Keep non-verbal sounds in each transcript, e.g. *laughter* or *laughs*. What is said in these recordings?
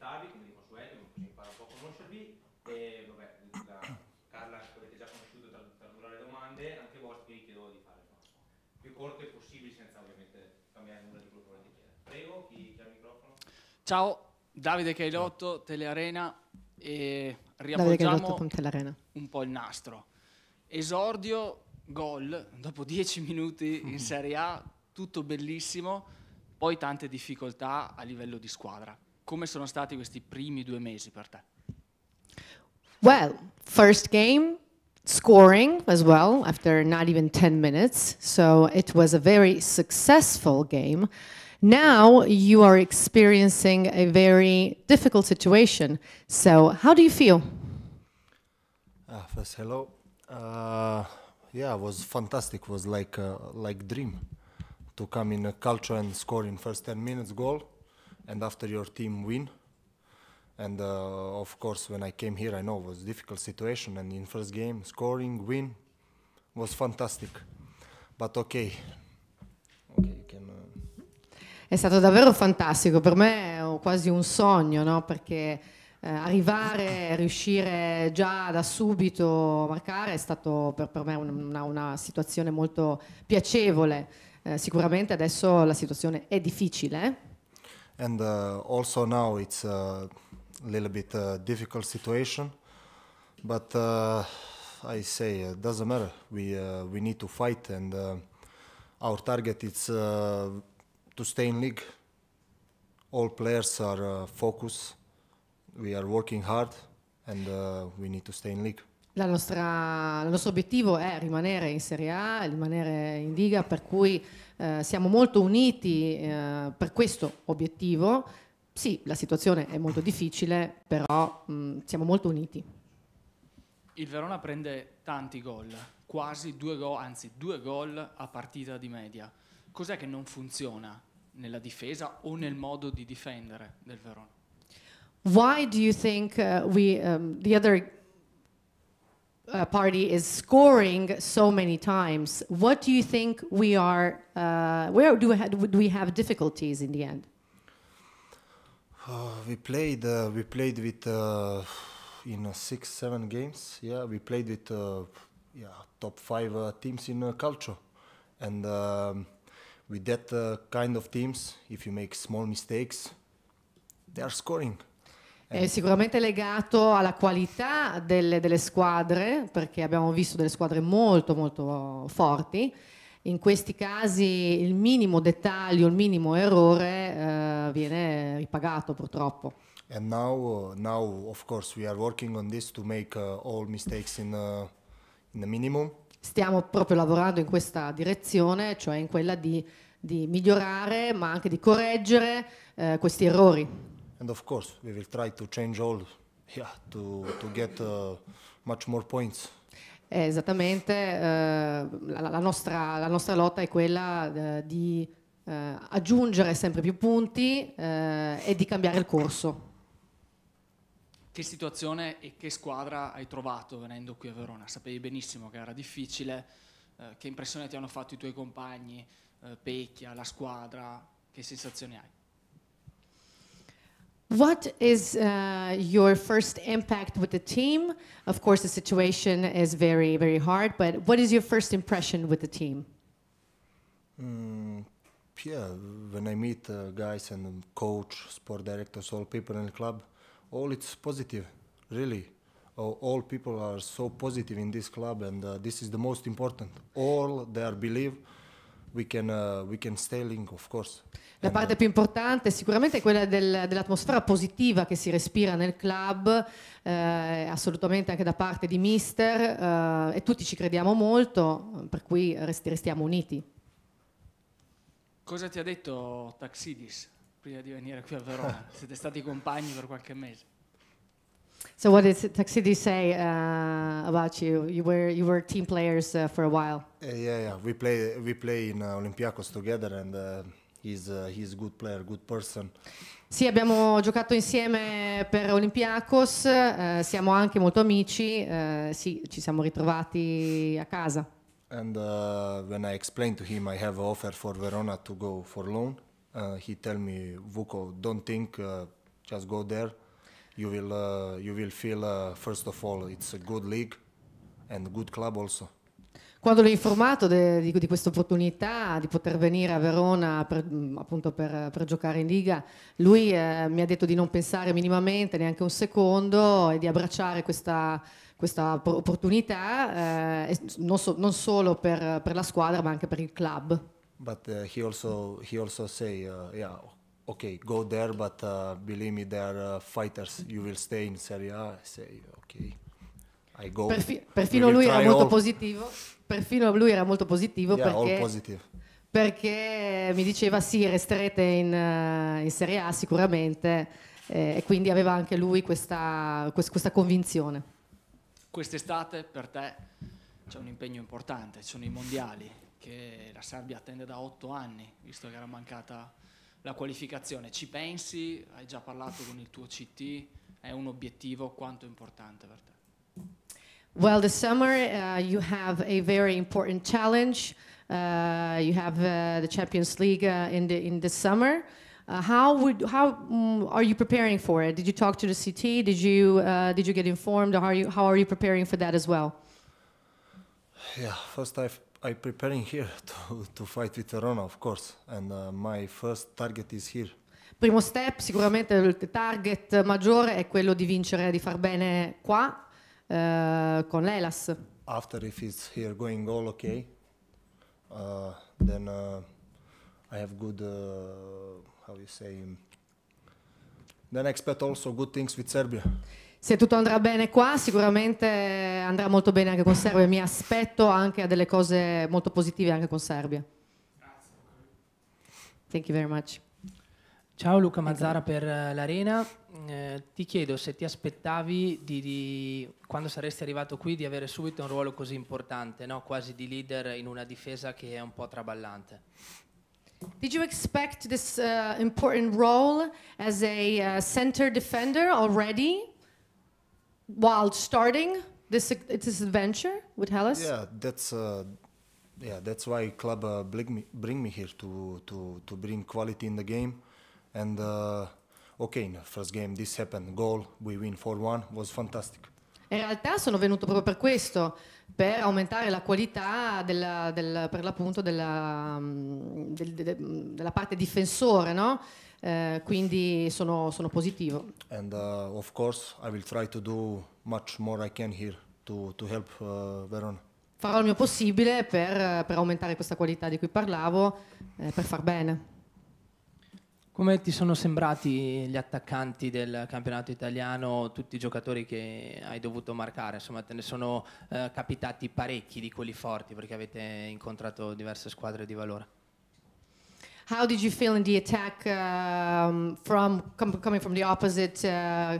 presentarvi, come di consueto, così imparo un po' a conoscervi e vabbè, la Carla che avete già conosciuto dal, dal durare le domande, anche vostri vi chiedo di fare il più corte possibile senza ovviamente cambiare nulla di quello che volete chiedere. Prego, chi ha il microfono? Ciao, Davide Cailotto, Telearena e riappoggiamo un po' il nastro. Esordio, gol, dopo dieci minuti in *laughs* Serie A, tutto bellissimo, poi tante difficoltà a livello di squadra. Come sono stati questi primi due mesi per te? Well, first game, scoring as well after not even 10 minutes. So it was a very successful game. Now you are experiencing a very difficult situation. So how do you feel? Uh, first, hello. Uh, yeah, it was fantastic. It was like a, like dream to come in a culture and score in first 10 minutes goal. and after your team win and uh, of course when i came here i know it was a difficult situation and in first game scoring win was fantastic but okay, uh, è stato davvero fantastico per me è quasi un sogno no? perché eh, arrivare, riuscire già da subito a marcare è stato per, per me una, una, situazione molto piacevole. Eh, sicuramente adesso la situazione è difficile, and uh, also now it's a little bit uh, difficult situation, but uh, I say it doesn't matter. We we need to fight, and our target is to stay in league. All players are focused. We are working hard, and we need to stay in league. Nostra, il nostro obiettivo è rimanere in Serie A, rimanere in Liga, per cui Eh, siamo molto uniti eh, per questo obiettivo. Sì, la situazione è molto difficile, però mh, mm, siamo molto uniti. Il Verona prende tanti gol, quasi due gol, anzi due gol a partita di media. Cos'è che non funziona nella difesa o nel modo di difendere del Verona? Why do you think uh, we, um, the other uh, party is scoring so many times. What do you think we are? Uh, where do we, have, do we, have difficulties in the end? Uh, we played. Uh, we played with uh, in uh, six, seven games. Yeah, we played with yeah top five teams in culture, and um, with that kind of teams, if you make small mistakes, they are scoring. Eh. È sicuramente legato alla qualità delle, delle, squadre, perché abbiamo visto delle squadre molto molto forti. In questi casi il minimo dettaglio, il minimo errore eh, viene ripagato purtroppo. And now, uh, now of course we are working on this to make uh, all mistakes in, uh, in minimum. Stiamo proprio lavorando in questa direzione, cioè in quella di, di migliorare ma anche di correggere eh, questi errori and of course we will try to change all yeah, to, to get uh, much more points. Eh, esattamente, eh, la, la, nostra, la, nostra, lotta è quella eh, di eh, aggiungere sempre più punti eh, e di cambiare il corso. Che situazione e che squadra hai trovato venendo qui a Verona? Sapevi benissimo che era difficile, eh, che impressione ti hanno fatto i tuoi compagni, Pecchia, la squadra, che sensazioni hai? What is uh, your first impact with the team? Of course, the situation is very, very hard, but what is your first impression with the team? Mm, yeah, when I meet uh, guys and coach, sport directors, all people in the club, all it's positive, really. All, people are so positive in this club, and uh, this is the most important. All they are believe We can, uh, we can stay link, of course. La parte uh, più importante è sicuramente quella del, dell'atmosfera positiva che si respira nel club, eh, assolutamente anche da parte di Mister, eh, e tutti ci crediamo molto, per cui rest restiamo uniti. Cosa ti ha detto Taxidis prima di venire qui a Verona? Siete stati compagni per qualche mese? So what did Tuxedo say uh, about you? You were you were team players uh, for a while. Uh, yeah, yeah. We play we play in uh, Olympiacos together, and uh, he's uh, he's good player, good person. Sì, abbiamo giocato insieme per Olympiacos. siamo anche molto amici. sì, ci siamo ritrovati a casa. And when I explained to him I have an offer for Verona to go for loan, he told me, Vuko, don't think, just go there. you will uh, you will feel uh, first of all it's a good league and good club also. Quando l'ho informato de, di, di questa opportunità di poter venire a Verona per, mm, appunto per, per, giocare in Liga, lui eh, mi ha detto di non pensare minimamente neanche un secondo e di abbracciare questa, questa opportunità eh, non, so, non, solo per, per, la squadra ma anche per il club. Ma uh, ha also he uh, okay, go there, but uh, believe me, there are uh, fighters. You will stay in Serie A. Say, okay, I go. Perfi- perfino lui era molto positivo. Perfino lui era molto positivo yeah, perché, perché, mi diceva sì, resterete in, uh, in Serie A sicuramente eh, e quindi aveva anche lui questa, questa convinzione. Quest'estate per te c'è un impegno importante, ci sono i mondiali che la Serbia attende da otto anni, visto che era mancata la qualificazione, ci pensi? Hai già parlato con il tuo CT? È un obiettivo quanto importante per te? Well, this summer uh, you have a very important challenge. Uh, you have uh, the Champions League uh, in the in the summer. Uh, how would how um, are you preparing for it? Did you talk to the CT? Did you uh, did you get informed? How are you how are you preparing for that as well? Yeah, first I've i preparing here *laughs* to, to fight with Verona, of course, and uh, my first target is here. Primo step, sicuramente il target maggiore è quello di vincere, di far bene qua uh, con l'Elas. After if it's here going all okay, uh, then uh, I have good, uh, how you say, mm, then I expect also good things with Serbia se tutto andrà bene qua, sicuramente andrà molto bene anche con Serbia. Mi aspetto anche a delle cose molto positive anche con Serbia. Grazie. Thank you very much. Ciao Luca Mazzara per eh, l'Arena, eh, ti chiedo se ti aspettavi di, di, quando saresti arrivato qui di avere subito un ruolo così importante, no? quasi di leader in una difesa che è un po' traballante. Did you expect this uh, important role as a uh, center defender already? while starting this this adventure with Hellas? Yeah, that's uh, yeah, that's why club uh, bring me bring me here to to to bring quality in the game, and uh, okay, in the first game this happened, goal, we win four one, was fantastic, In realtà sono venuto proprio per questo, per aumentare la qualità della, della, per l'appunto della, mm, del, de, de, della parte difensore, no? Eh, quindi sono, sono positivo. And uh, of course I will try to do much more I can here to, to help uh, Verona. Farò il mio possibile per, per aumentare questa qualità di cui parlavo, eh, per far bene. Come ti sono sembrati gli attaccanti del campionato italiano, tutti i giocatori che hai dovuto marcare? Insomma, te ne sono eh, capitati parecchi di quelli forti perché avete incontrato diverse squadre di valore. How did you feel in the attack um, from com coming from the opposite uh,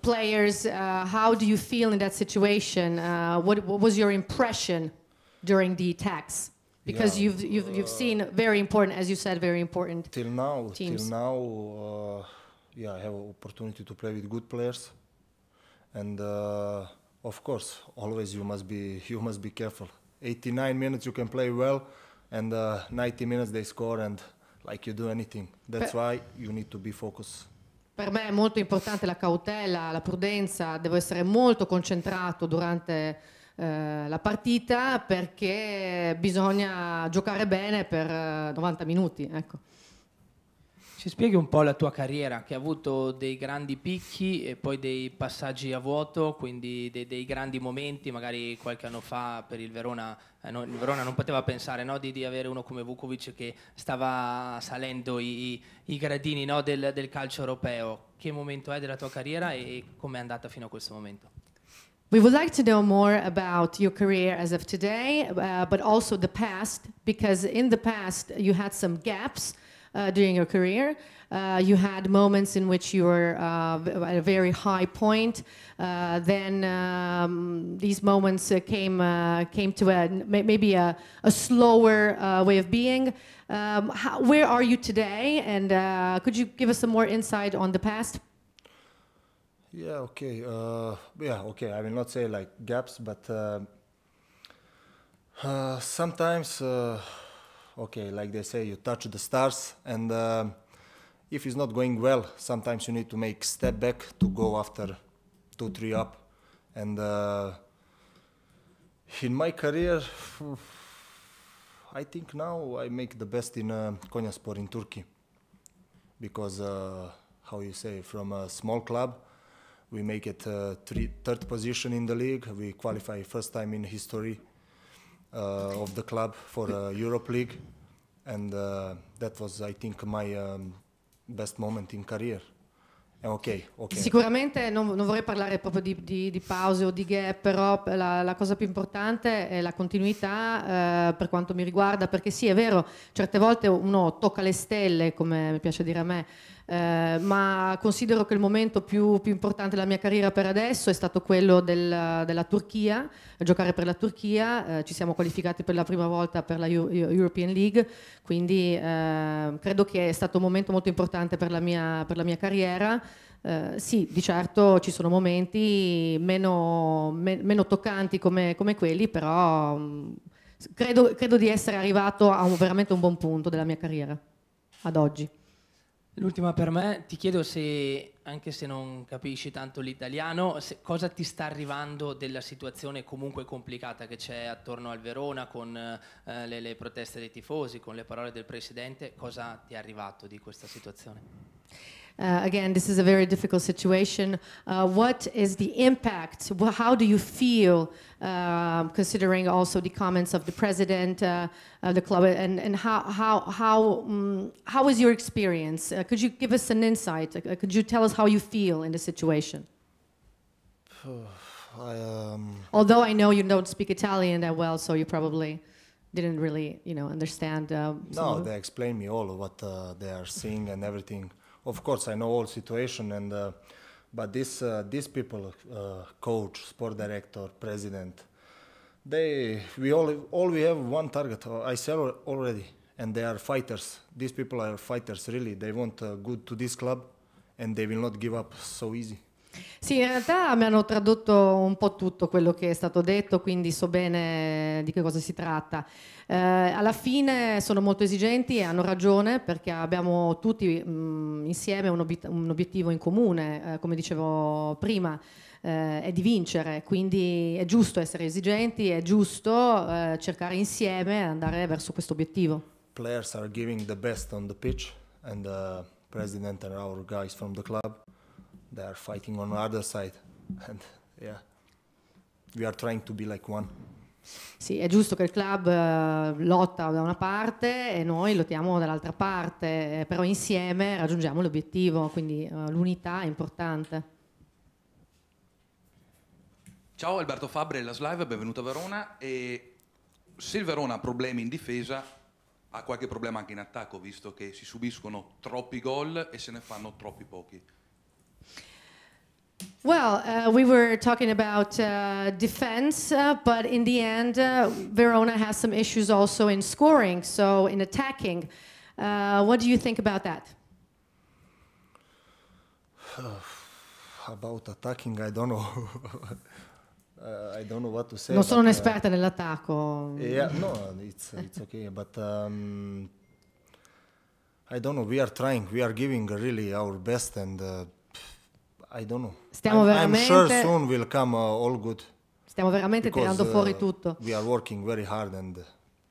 players? Uh, how do you feel in that situation? Uh, what, what was your impression during the attacks? because yeah. you've you've you've seen very important, as you said, very important. Till now, teams. till now, uh, yeah, I have opportunity to play with good players, and uh, of course, always you must be *laughs* you must be careful. 89 minutes you can play well, and uh, 90 minutes they score and like you do anything. That's per, why you need to be focused. Per me è molto importante la cautela, la prudenza, devo essere molto concentrato durante Eh, la partita perché bisogna giocare bene per 90 eh, minuti. Ecco. Ci spieghi un po' la tua carriera che ha avuto dei grandi picchi e poi dei passaggi a vuoto, quindi dei, dei grandi momenti, magari qualche anno fa per il Verona, eh, no, il Verona non poteva pensare no, di, di, avere uno come Vukovic che stava salendo i, i gradini no, del, del calcio europeo. Che momento è della tua carriera e come è andata fino a questo momento? We would like to know more about your career as of today, uh, but also the past, because in the past you had some gaps uh, during your career. Uh, you had moments in which you were uh, at a very high point. Uh, then um, these moments uh, came came to a, maybe a, a slower way of being. Um, how, where are you today? And could you give us some more insight on the past? Yeah. Okay. Uh, yeah. Okay. I will not say like gaps, but uh, uh, sometimes, uh, okay, like they say, you touch the stars, and uh, if it's not going well, sometimes you need to make step back to go after two, three up, and uh, in my career. I think now I make the best in uh, Konyaspor in Turkey because, how you say, from a small club, we make it uh, three, third position in the league. We qualify first time in history uh, of the club for uh, Europe League, and uh, that was, I think, my um, best moment in career. Eh, okay, okay. Sicuramente non, non, vorrei parlare proprio di, di, di, pause o di gap, però la, la cosa più importante è la continuità eh, per quanto mi riguarda, perché sì, è vero, certe volte uno tocca le stelle, come mi piace dire a me, eh, ma considero che il momento più, più, importante della mia carriera per adesso è stato quello del, della Turchia, giocare per la Turchia, eh, ci siamo qualificati per la prima volta per la European League, quindi eh, credo che è stato un momento molto importante per la mia, per la mia carriera. Uh, sì, di certo ci sono momenti meno, me, meno toccanti come, come, quelli, però um, credo, credo, di essere arrivato a un, veramente un buon punto della mia carriera ad oggi. L'ultima per me, ti chiedo se, anche se non capisci tanto l'italiano, se, cosa ti sta arrivando della situazione comunque complicata che c'è attorno al Verona con eh, le, le, proteste dei tifosi, con le parole del Presidente, cosa ti è arrivato di questa situazione? Uh, again, this is a very difficult situation. Uh, what is the impact? Well, how do you feel, uh, considering also the comments of the president, uh, uh, the club, and, and how, how, how, um, how is your experience? Uh, could you give us an insight? could you tell us how you feel in the situation? *sighs* I, um... Although I know you don't speak Italian that well, so you probably didn't really, you know, understand. no, they explained me all what they are seeing and everything of course I know all situation and uh, but these uh, these people, uh, coach, sport director, president, they we all all we have one target. Uh, I said already, and they are fighters. These people are fighters really. They want uh, good to this club, and they will not give up so easy. Sì, in realtà mi hanno tradotto un po' tutto quello che è stato detto, quindi so bene di che cosa si tratta. Eh, alla fine sono molto esigenti e hanno ragione perché abbiamo tutti mh, mm, insieme un, ob un, obiettivo in comune, eh, come dicevo prima. Eh, è di vincere, quindi è giusto essere esigenti, è giusto eh, cercare insieme e andare verso questo obiettivo. Players are giving the best on the pitch and the uh, president and our guys from the club they are fighting on the other side and yeah we are trying to be like one sì, è giusto che il club uh, lotta da una parte e noi lottiamo dall'altra parte, eh, però insieme raggiungiamo l'obiettivo, quindi uh, l'unità è importante. Ciao Alberto Fabre, la Slive, benvenuto a Verona. E se il Verona ha problemi in difesa, ha qualche problema anche in attacco, visto che si subiscono troppi gol e se ne fanno troppi pochi. Well, uh, we were talking about uh, defense, uh, but in the end, uh, Verona has some issues also in scoring, so in attacking. Uh, what do you think about that? *sighs* about attacking, I don't know. *laughs* Uh, I don't know what to say. Non sono un'esperta nell'attacco. yeah, no, it's, it's okay, but um, I don't know. We are trying, we are giving really our best and I don't know. Stiamo I'm, veramente... I'm sure soon will come uh, all good. Stiamo veramente because, tirando fuori uh, tutto. We are working very hard and... Uh,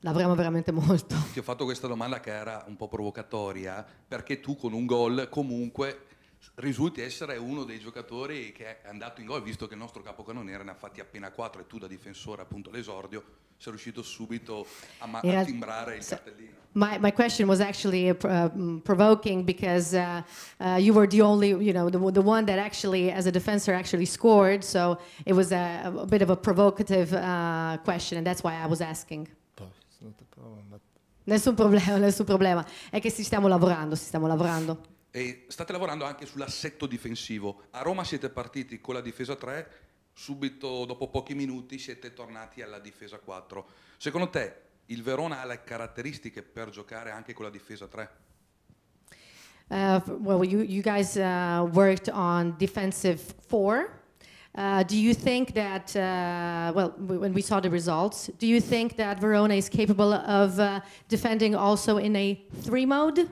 Lavoriamo veramente molto. Ti ho fatto questa domanda che era un po' provocatoria, perché tu con un gol comunque risulti essere uno dei giocatori che è andato in gol, visto che il nostro capocannoniere ne ha fatti appena 4 e tu da difensore appunto l'esordio, sei riuscito subito a, ma- a timbrare il cartellino. My, my question was actually uh, uh mm, provoking because uh, uh, you were the only, you know, the, the one that actually, as a defender, actually scored. So it was a, a bit of a provocative uh, question, and that's why I was asking. Nessun problema, *laughs* nessun problema. È che ci stiamo lavorando, ci stiamo lavorando. E state lavorando anche sull'assetto difensivo. A Roma siete partiti con la difesa 3, subito dopo pochi minuti siete tornati alla difesa 4. Secondo te il Verona ha le caratteristiche per giocare anche con la difesa 3? Uh, well, you, you guys uh, worked on defensive four. Uh, do you think that, uh, well, when we saw the results, do you think that Verona is capable of uh, defending also in a three mode?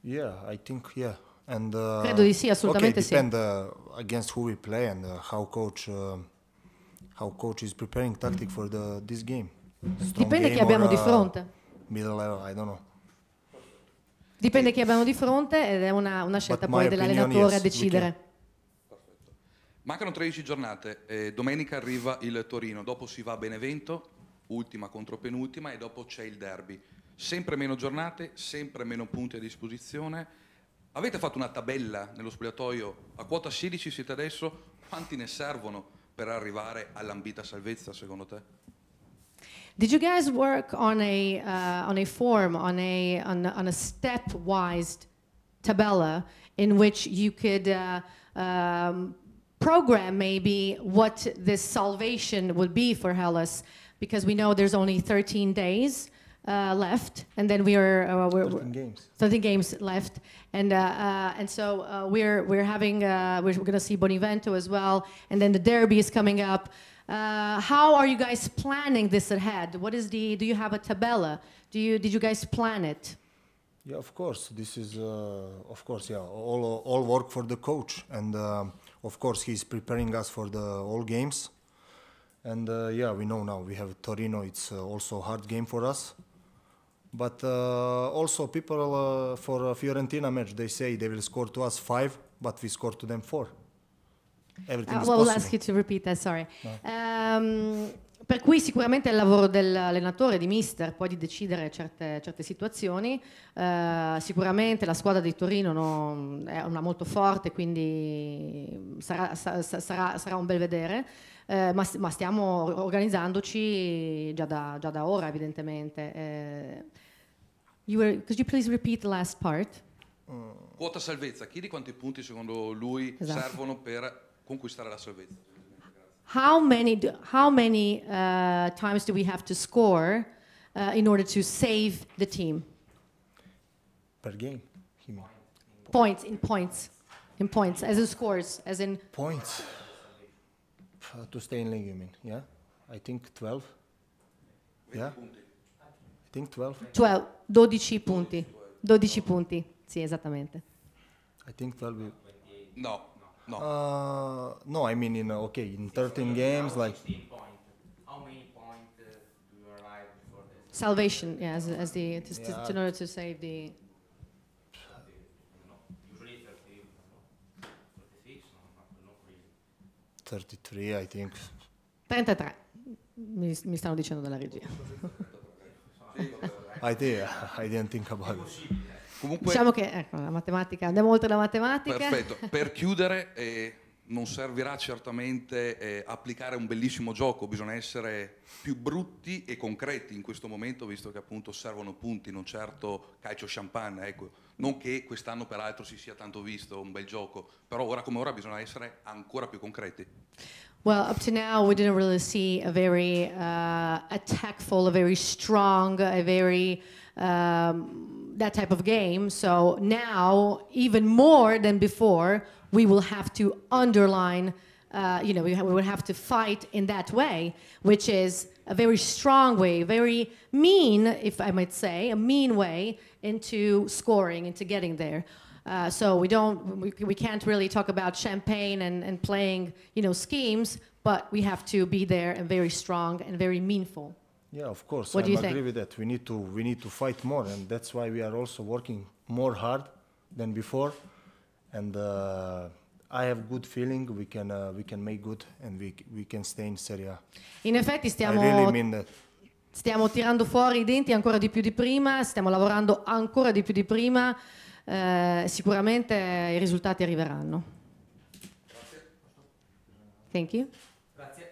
Yeah, I think yeah. And, uh, Credo di sì, assolutamente okay, depend, sì. Uh, against who we play and uh, how coach uh, how coach is preparing tactic for the, this game. Strong Dipende game chi abbiamo or, di uh, fronte. Middle level, I don't know. Dipende chi abbiamo di fronte ed è una, una scelta poi dell'allenatore yes, a decidere. Mancano 13 giornate, eh, domenica arriva il Torino, dopo si va a Benevento, ultima contro penultima e dopo c'è il derby sempre meno giornate, sempre meno punti a disposizione. Avete fatto una tabella nello spogliatoio, a quota 16 siete adesso, quanti ne servono per arrivare all'ambita salvezza secondo te? Did you guys work on a, uh, on a form, on a, on, on a stepwise tabella in which you could uh, um, program maybe what this salvation would be for Hellas? Because we know there's only 13 days. uh, left, and then we are uh, we're, 13 games. games left, and uh, uh and so uh, we're we're having uh, we're gonna see Bonivento as well, and then the derby is coming up. how are you guys planning this ahead? What is the? Do you have a tabella? Do you did you guys plan it? Yeah, of course. This is of course yeah all all work for the coach, and of course he's preparing us for the all games. And yeah, we know now we have Torino. It's also a hard game for us But uh, also people uh, for Fiorentina match, they say they will score to us five, but we score to them four. Everything uh, is well, possible. I'll ask you to repeat that, sorry. No. Um, per cui sicuramente è il lavoro dell'allenatore, di mister, poi di decidere certe, certe situazioni. Uh, sicuramente la squadra di Torino no, è una molto forte, quindi mm, sarà, sarà, sarà un bel vedere, uh, ma, ma, stiamo organizzandoci già da, già da ora evidentemente. Uh, You were, could you please repeat the last part? Uh, Quota salvezza, chiedi quanti punti secondo lui Esatto. servono per conquistare la salvezza. How many, do, how many uh, times do we have to score uh, in order to save the team? Per game? Himo. Points, in points. In points, as in scores, as in Points. Uh, to stay in league, you mean? Yeah? I think 12. Yeah? punti. I think 12. 12, 12 punti. 12 punti, sì, esattamente. I think 12. No, no. Uh, no, I mean, in, okay, in 13 games, like. Uh, Salvation, yeah, as, as the, to, yeah. to, in order to save the. Thirty-three, I think. 33, mi, mi stanno dicendo dalla regia. *laughs* Eh. idea, I didn't think about it. Comunque, diciamo che ecco, la matematica, andiamo oltre la matematica. Perfetto, per chiudere... Eh, non servirà certamente eh, applicare un bellissimo gioco, bisogna essere più brutti e concreti in questo momento, visto che appunto servono punti, non certo calcio champagne, ecco. Non che quest'anno peraltro si sia tanto visto un bel gioco, però ora come ora bisogna essere ancora più concreti. Well, up to now, we didn't really see a very uh, attackful, a very strong, a very um, that type of game. So now, even more than before, we will have to underline, uh, you know, we, we will have to fight in that way, which is a very strong way, very mean, if I might say, a mean way into scoring, into getting there. Uh, so we don't, we, we can't really talk about champagne and, and playing, you know, schemes, but we have to be there and very strong and very meaningful. Yeah, of course. What I do you agree think? with that. We need to we need to fight more, and that's why we are also working more hard than before and uh, I have good feeling we can uh, we can make good and we, we can stay in Serie A. In effetti stiamo stiamo tirando fuori i denti ancora di più di prima, stiamo lavorando ancora di più di prima. Eh, sicuramente i risultati arriveranno. Grazie. Thank you. Grazie.